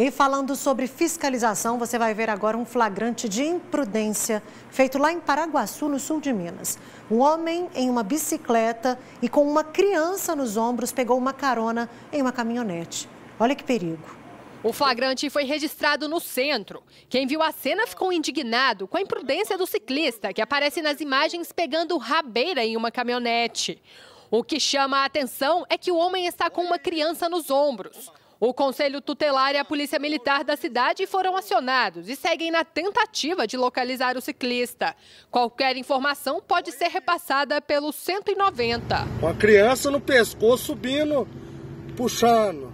E falando sobre fiscalização, você vai ver agora um flagrante de imprudência feito lá em Paraguaçu, no sul de Minas. Um homem em uma bicicleta e com uma criança nos ombros pegou uma carona em uma caminhonete. Olha que perigo. O flagrante foi registrado no centro. Quem viu a cena ficou indignado com a imprudência do ciclista, que aparece nas imagens pegando rabeira em uma caminhonete. O que chama a atenção é que o homem está com uma criança nos ombros. O Conselho Tutelar e a Polícia Militar da cidade foram acionados e seguem na tentativa de localizar o ciclista. Qualquer informação pode ser repassada pelo 190. Uma criança no pescoço subindo, puxando.